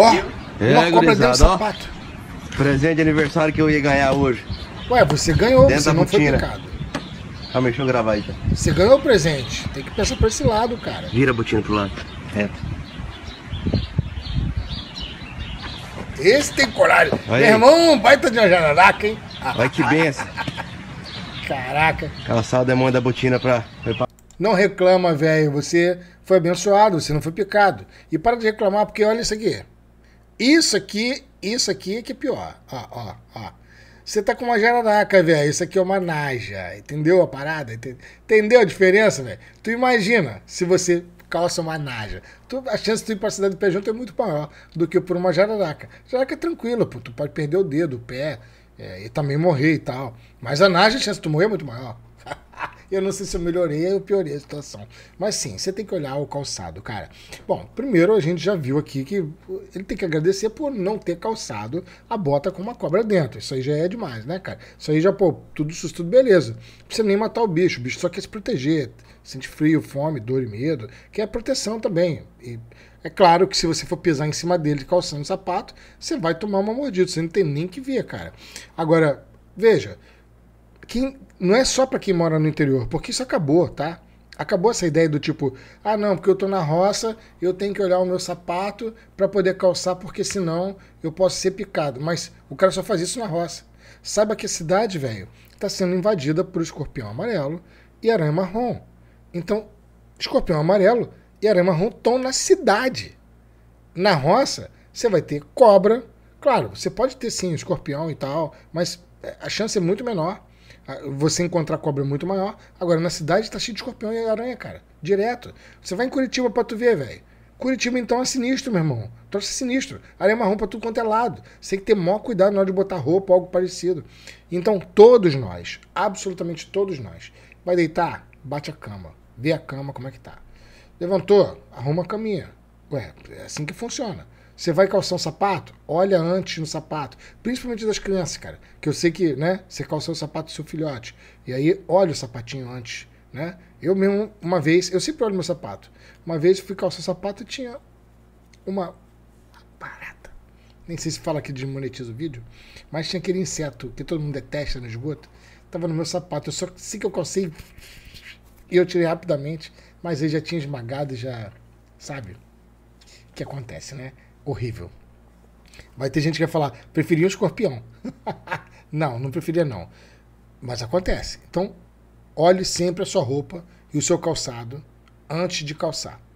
Ó, é, uma cobra deu sapato. presente de aniversário que eu ia ganhar hoje. Ué, você ganhou, Dentro você não putina. foi picado. Calma, deixa eu gravar aí. Tá? Você ganhou o presente. Tem que pensar pra esse lado, cara. Vira a botina pro lado. É. Esse tem coragem. Meu irmão, baita de uma jararaca, hein? Olha que benção. Caraca. Calçado é demônio da botina pra... Não reclama, velho. Você foi abençoado, você não foi picado. E para de reclamar, porque olha isso aqui. Isso aqui, isso aqui é que é pior. Ó, ó, ó. Você tá com uma jararaca, velho. Isso aqui é uma naja. Entendeu a parada? Entendeu a diferença, velho? Tu imagina se você calça uma naja. Tu, a chance de tu ir pra cidade do pé junto é muito maior do que por uma jararaca. Jararaca é tranquila, pô. Tu pode perder o dedo, o pé é, e também morrer e tal. Mas a naja, a chance de tu morrer é muito maior. Eu não sei se eu melhorei ou piorei a situação. Mas sim, você tem que olhar o calçado, cara. Bom, primeiro a gente já viu aqui que ele tem que agradecer por não ter calçado a bota com uma cobra dentro. Isso aí já é demais, né, cara? Isso aí já, pô, tudo susto, tudo beleza. Não precisa nem matar o bicho, o bicho só quer se proteger. Sente frio, fome, dor e medo, que é proteção também. E é claro que se você for pisar em cima dele calçando o sapato, você vai tomar uma mordida. Você não tem nem que ver, cara. Agora, veja, quem não é só para quem mora no interior, porque isso acabou, tá? Acabou essa ideia do tipo, ah não, porque eu tô na roça, eu tenho que olhar o meu sapato para poder calçar, porque senão eu posso ser picado. Mas o cara só faz isso na roça. Saiba que a cidade, velho, está sendo invadida por escorpião amarelo e aranha marrom. Então, escorpião amarelo e aranha marrom estão na cidade. Na roça, você vai ter cobra. Claro, você pode ter sim escorpião e tal, mas é, a chance é muito menor. Ah, você encontrar cobra é muito maior. Agora, na cidade tá cheio de escorpião e aranha, cara. Direto. Você vai em Curitiba pra tu ver, velho. Curitiba, então, é sinistro, meu irmão. Troço sinistro. Areia marrom pra tudo quanto é lado. Você tem que ter maior cuidado na hora de botar roupa ou algo parecido. Então, todos nós, absolutamente todos nós, vai deitar, bate a cama. Vê a cama, como é que tá. Levantou, arruma a caminha. Ué, é assim que funciona. Você vai calçar um sapato? Olha antes no sapato. Principalmente das crianças, cara. Que eu sei que, né? Você calçou o sapato do seu filhote. E aí, olha o sapatinho antes, né? Eu mesmo, uma vez, eu sempre olho meu sapato. Uma vez eu fui calçar o sapato e tinha uma barata. Nem sei se fala que desmonetiza o vídeo. Mas tinha aquele inseto que todo mundo detesta no esgoto. Tava no meu sapato. Eu só sei que eu calcei e eu tirei rapidamente. Mas ele já tinha esmagado, já... Sabe? o Que acontece, né? horrível. Vai ter gente que vai falar, preferia o escorpião. não, não preferia não. Mas acontece. Então, olhe sempre a sua roupa e o seu calçado antes de calçar.